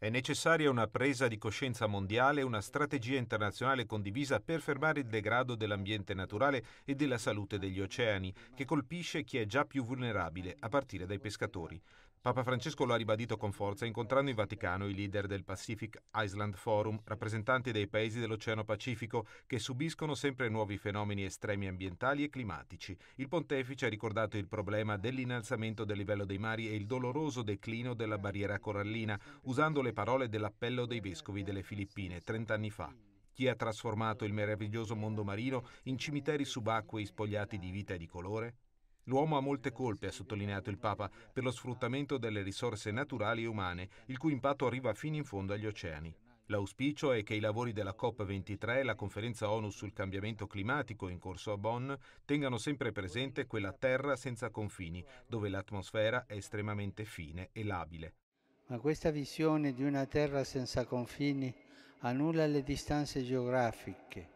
È necessaria una presa di coscienza mondiale e una strategia internazionale condivisa per fermare il degrado dell'ambiente naturale e della salute degli oceani, che colpisce chi è già più vulnerabile, a partire dai pescatori. Papa Francesco lo ha ribadito con forza incontrando in Vaticano i leader del Pacific Island Forum, rappresentanti dei paesi dell'Oceano Pacifico che subiscono sempre nuovi fenomeni estremi ambientali e climatici. Il pontefice ha ricordato il problema dell'innalzamento del livello dei mari e il doloroso declino della barriera corallina, usando le parole dell'appello dei vescovi delle Filippine 30 anni fa chi ha trasformato il meraviglioso mondo marino in cimiteri subacquei spogliati di vita e di colore? L'uomo ha molte colpe, ha sottolineato il Papa, per lo sfruttamento delle risorse naturali e umane, il cui impatto arriva fino in fondo agli oceani. L'auspicio è che i lavori della COP23 e la conferenza ONU sul cambiamento climatico in corso a Bonn tengano sempre presente quella terra senza confini, dove l'atmosfera è estremamente fine e labile. Ma questa visione di una terra senza confini annulla le distanze geografiche,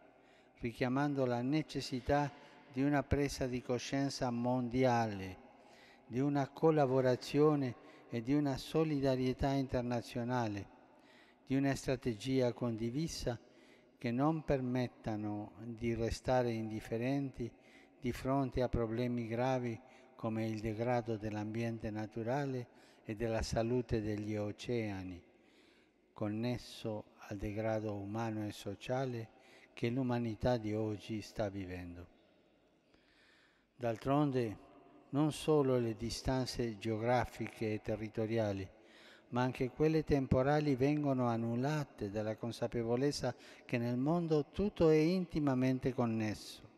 richiamando la necessità di di una presa di coscienza mondiale, di una collaborazione e di una solidarietà internazionale, di una strategia condivisa che non permettano di restare indifferenti di fronte a problemi gravi come il degrado dell'ambiente naturale e della salute degli oceani, connesso al degrado umano e sociale che l'umanità di oggi sta vivendo. D'altronde non solo le distanze geografiche e territoriali, ma anche quelle temporali vengono annullate dalla consapevolezza che nel mondo tutto è intimamente connesso